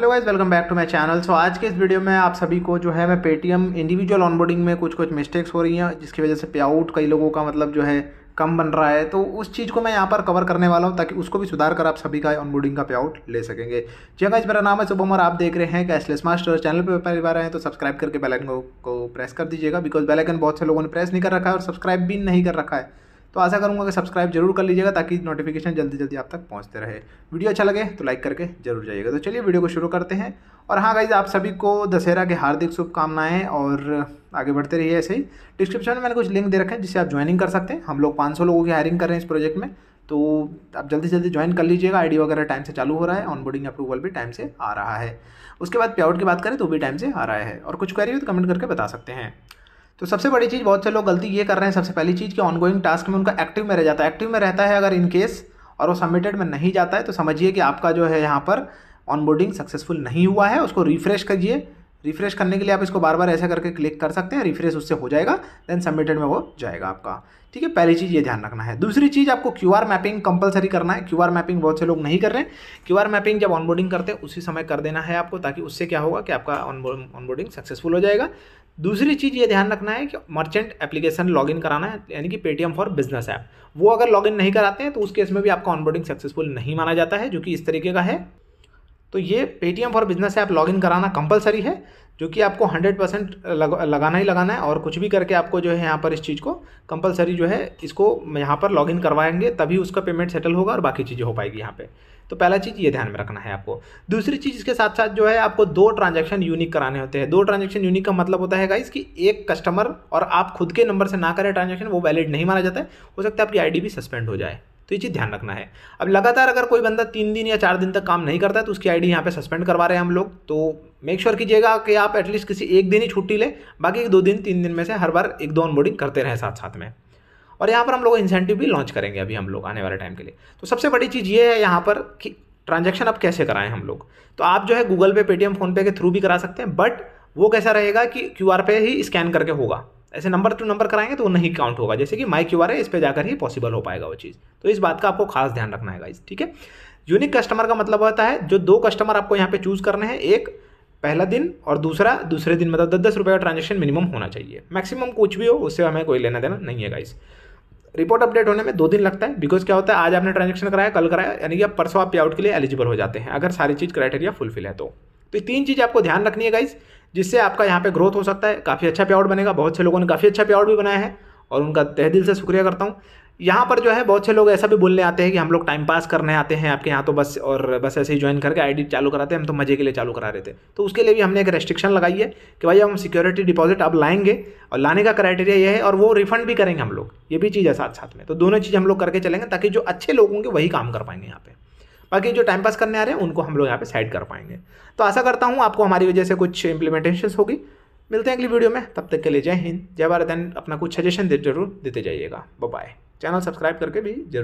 hello guys welcome back to my channel so आज के इस वीडियो में आप सभी को जो है मैं पेटीएम इंडिविजुअल ऑनबोर्डिंग में कुछ कुछ मिस्टेक्स हो रही हैं जिसकी वजह से पे आउट कई लोगों का मतलब जो है कम बन रहा है तो उस चीज़ को मैं यहाँ पर कवर करने वाला हूँ ताकि उसको भी सुधार कर आप सभी का ऑनबोर्डिंग का पे आउट ले सकेंगे जी हाँ गाइज मेरा नाम है शुभम और आप देख रहे हैं कैशलेस मास्टर चैनल पर पहली बार हैं तो सब्सक्राइब करके बेलाइकन को, को प्रेस कर दीजिएगा बिकॉज बेलाइकन बहुत से लोगों ने प्रेस नहीं कर रखा है और सब्सक्राइब भी नहीं कर रखा है तो आशा करूँगा कि सब्सक्राइब जरूर कर लीजिएगा ताकि नोटिफिकेशन जल्दी जल्दी आप तक पहुँचते रहे वीडियो अच्छा लगे तो लाइक करके जरूर जाइएगा तो चलिए वीडियो को शुरू करते हैं और हाँ गाइज आप सभी को दशहरा के हार्दिक शुभकामनाएं और आगे बढ़ते रहिए ऐसे ही डिस्क्रिप्शन में मैंने कुछ लिंक दे रखे हैं जिससे आप ज्वाइनिंग कर सकते हैं हम लोग पाँच लोगों की हायरिंग कर रहे हैं इस प्रोजेक्ट में तो आप जल्दी से जल्दी ज्वाइन कर लीजिएगा आईडी वगैरह टाइम से चालू हो रहा है ऑनबोर्डिंग अप्रूवल भी टाइम से आ रहा है उसके बाद पे आउट की बात करें तो भी टाइम से आ रहा है और कुछ क्वेरी हो तो कमेंट करके बता सकते हैं तो सबसे बड़ी चीज़ बहुत से लोग गलती ये कर रहे हैं सबसे पहली चीज़ कि ऑनगोइंग टास्क में उनका एक्टिव में रह जाता है एक्टिव में रहता है अगर इनकेस और वो सबमिटेड में नहीं जाता है तो समझिए कि आपका जो है यहाँ पर ऑनबोर्डिंग सक्सेसफुल नहीं हुआ है उसको रिफ्रेश करिए रिफ्रेश करने के लिए आप इसको बार बार ऐसा करके क्लिक कर सकते हैं रिफ्रेश उससे हो जाएगा देन सबमिटेड में वो जाएगा आपका ठीक है पहली चीज़ ये ध्यान रखना है दूसरी चीज़ आपको क्यू आर मैपिंग कंपलसरी करना है क्यू आर मैपिंग बहुत से लोग नहीं कर रहे हैं क्यू आर मैपिंग जब ऑनबोर्डिंग करते हैं उसी समय कर देना है आपको ताकि उससे क्या होगा कि आपका ऑनबोर्डिंग सक्सेसफुल हो जाएगा दूसरी चीज़ ये ध्यान रखना है कि मर्चेंट एप्लीकेशन लॉगिन कराना है यानी कि पेटीएम फॉर बिजनेस ऐप वो अगर लॉगिन नहीं कराते हैं तो उस केस में भी आपका ऑनबोर्डिंग सक्सेसफुल नहीं माना जाता है जो कि इस तरीके का है तो ये Paytm for business app log कराना कंपलसरी है जो कि आपको 100 परसेंट लग, लगाना ही लगाना है और कुछ भी करके आपको जो है यहाँ पर इस चीज़ को कंपलसरी जो है इसको यहाँ पर लॉगिन करवाएंगे तभी उसका पेमेंट सेटल होगा और बाकी चीज़ें हो पाएगी यहाँ पे तो पहला चीज़ ये ध्यान में रखना है आपको दूसरी चीज़ इसके साथ साथ जो है आपको दो ट्रांजेक्शन यूनिक कराने होते हैं दो ट्रांजेक्शन यूनिक का मतलब होता है गाइस कि एक कस्टमर और आप खुद के नंबर से ना करें ट्रांजेक्शन वो वैलिड नहीं माना जाता है हो सकता है आपकी आई भी सस्पेंड हो जाए तो ये चीज़ ध्यान रखना है अब लगातार अगर कोई बंदा तीन दिन या चार दिन तक काम नहीं करता है तो उसकी आईडी यहाँ पे सस्पेंड करवा रहे हैं हम लोग तो मेक श्योर कीजिएगा कि आप एटलीस्ट किसी एक दिन ही छुट्टी लें बाकी दो दिन तीन दिन में से हर बार एक दो ऑनबोर्डिंग करते रहें साथ साथ में और यहाँ पर हम लोग इंसेंटिव भी लॉन्च करेंगे अभी हम लोग आने वाले टाइम के लिए तो सबसे बड़ी चीज़ ये है यहाँ पर कि ट्रांजेक्शन अब कैसे कराएं हम लोग तो आप जो है गूगल पे पेटीएम फ़ोनपे के थ्रू भी करा सकते हैं बट वो कैसा रहेगा कि क्यू पे ही स्कैन करके होगा ऐसे नंबर टू नंबर कराएंगे तो वो नहीं काउंट होगा जैसे कि माई क्यू आर है इस पर जाकर ही पॉसिबल हो पाएगा वो चीज़ तो इस बात का आपको खास ध्यान रखना है गाइज ठीक है यूनिक कस्टमर का मतलब होता है जो दो कस्टमर आपको यहाँ पे चूज़ करने हैं एक पहला दिन और दूसरा दूसरे दिन मतलब दस दस रुपये का ट्रांजेक्शन मिनिमम होना चाहिए मैक्सिमम कुछ भी हो उससे हमें कोई लेना देना नहीं है गाइस रिपोर्ट अपडेट होने में दो दिन लगता है बिकॉज क्या होता है आज आपने ट्रांजेक्शन कराया कल कराया यानी कि आप परसों आप पे आउट के लिए एलिजिबल हो जाते हैं अगर सारी चीज़ क्राइटेरिया फुलफिल है तो तो तीन चीज़ आपको ध्यान रखनी है गाइस जिससे आपका यहाँ पे ग्रोथ हो सकता है काफ़ी अच्छा पेआउट बनेगा बहुत से लोगों ने काफ़ी अच्छा पेआउट भी बनाया है और उनका तह दिल से शुक्रिया करता हूँ यहाँ पर जो है बहुत से लोग ऐसा भी बोलने आते हैं कि हम लोग टाइम पास करने आते हैं आपके यहाँ तो बस और बस ऐसे ही ज्वाइन करके आईडी चालू कराते हैं हम तो मज़े के लिए चालू करा रहे थे तो उसके लिए भी हमने एक रेस्ट्रिक्शन लगाई है कि भाई हम सिक्योरिटी डिपॉजिट अब लाएंगे और लाने का क्राइटेरिया ये है और वो रिफंड भी करेंगे हम लोग ये भी चीज़ है साथ साथ में तो दोनों चीज़ हम लोग करके चलेंगे ताकि जो अच्छे लोग होंगे वही काम कर पाएंगे यहाँ पर बाकी जो टाइम पास करने आ रहे हैं उनको हम लोग यहाँ पे साइड कर पाएंगे तो आशा करता हूँ आपको हमारी वजह से कुछ इंप्लीमेंटेशन होगी मिलते हैं अगली वीडियो में तब तक के लिए जय हिंद जय भारत एंड अपना कुछ सजेशन दे जरूर देते जाइएगा बाय चैनल सब्सक्राइब करके भी जरूर